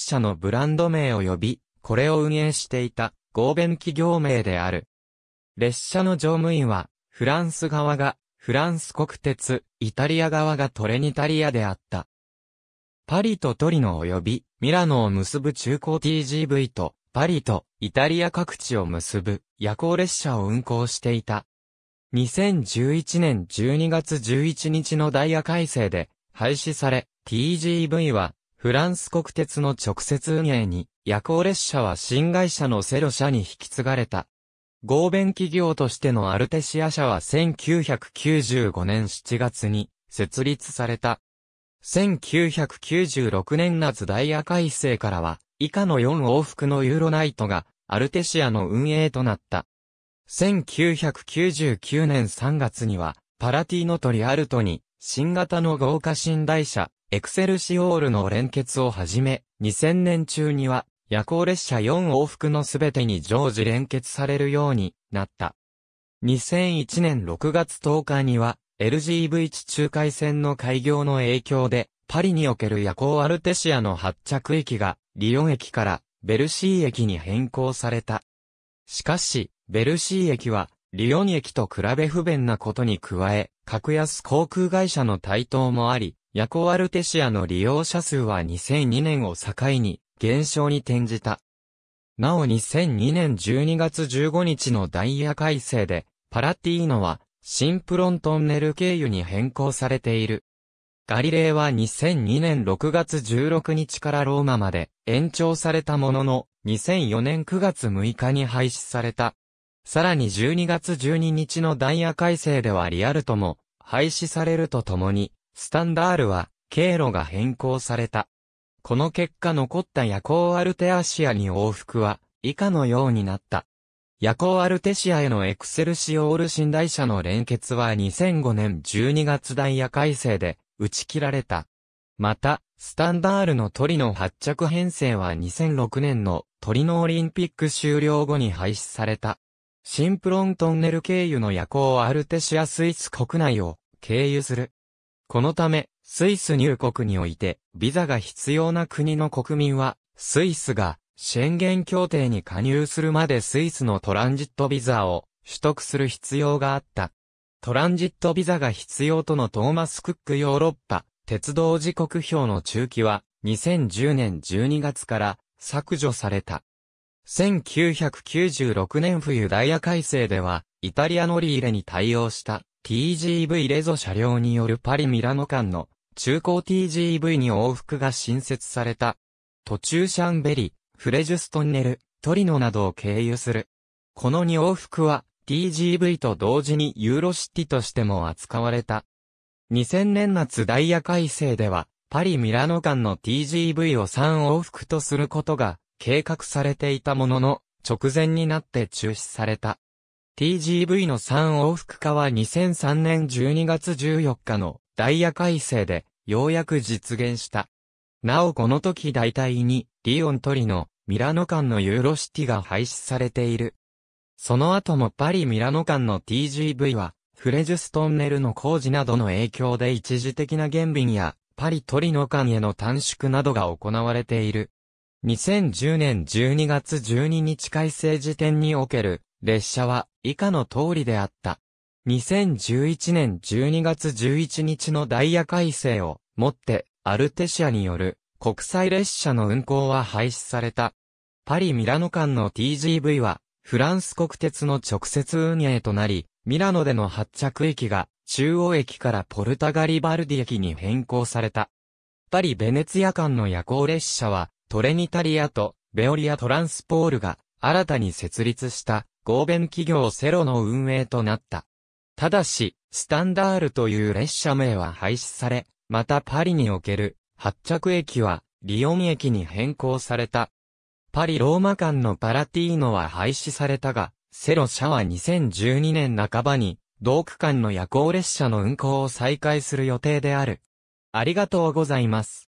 社のブランド名及び、これを運営していた合弁企業名である。列車の乗務員は、フランス側が、フランス国鉄、イタリア側がトレニタリアであった。パリとトリノ及び、ミラノを結ぶ中古 TGV と、パリとイタリア各地を結ぶ夜行列車を運行していた。2011年12月11日のダイヤ改正で廃止され、TGV はフランス国鉄の直接運営に、夜行列車は新会社のセロ社に引き継がれた。合弁企業としてのアルテシア社は1995年7月に設立された。1996年夏ダイヤ改正からは、以下の4往復のユーロナイトが、アルテシアの運営となった。1999年3月には、パラティーノとリアルトに、新型の豪華寝台車、エクセルシオールの連結をはじめ、2000年中には、夜行列車4往復のすべてに常時連結されるようになった。2001年6月10日には、l g v 地中海線の開業の影響で、パリにおける夜行アルテシアの発着駅が、リヨン駅からベルシー駅に変更された。しかし、ベルシー駅は、リヨン駅と比べ不便なことに加え、格安航空会社の台頭もあり、ヤコアルテシアの利用者数は2002年を境に減少に転じた。なお2002年12月15日のダイヤ改正で、パラティーノは新プロントンネル経由に変更されている。ガリレーは2002年6月16日からローマまで延長されたものの、2004年9月6日に廃止された。さらに12月12日のダイヤ改正ではリアルとも廃止されるとともに、スタンダールは、経路が変更された。この結果残った夜行アルテアシアに往復は、以下のようになった。夜行アルテシアへのエクセルシオール寝台車の連結は2005年12月ダイヤ改正で、打ち切られた。また、スタンダールのトリ発着編成は2006年のトリノオリンピック終了後に廃止された。シンプロントンネル経由の夜行アルテシアスイス国内を経由するこのため、スイス入国において、ビザが必要な国の国民は、スイスが、宣言協定に加入するまでスイスのトランジットビザを取得する必要があった。トランジットビザが必要とのトーマス・クックヨーロッパ鉄道時刻表の中期は2010年12月から削除された。1996年冬ダイヤ改正ではイタリア乗り入れに対応した TGV レゾ車両によるパリ・ミラノ間の中古 TGV に往復が新設された。途中シャンベリ、フレジュストンネル、トリノなどを経由する。この2往復は TGV と同時にユーロシティとしても扱われた。2000年夏ダイヤ改正では、パリ・ミラノ間の TGV を3往復とすることが計画されていたものの、直前になって中止された。TGV の3往復化は2003年12月14日のダイヤ改正でようやく実現した。なおこの時大体にリオントリノ、ミラノ間のユーロシティが廃止されている。その後もパリ・ミラノ間の TGV はフレジュストンネルの工事などの影響で一時的な減便やパリ・トリノ間への短縮などが行われている。2010年12月12日改正時点における列車は以下の通りであった。2011年12月11日のダイヤ改正をもってアルテシアによる国際列車の運行は廃止された。パリ・ミラノ間の TGV はフランス国鉄の直接運営となり、ミラノでの発着駅が中央駅からポルタガリバルディ駅に変更された。パリ・ベネツィア間の夜行列車はトレニタリアとベオリア・トランスポールが新たに設立した合弁企業セロの運営となった。ただし、スタンダールという列車名は廃止され、またパリにおける発着駅はリヨン駅に変更された。パリ・ローマ間のパラティーノは廃止されたが、セロ社は2012年半ばに、同区間の夜行列車の運行を再開する予定である。ありがとうございます。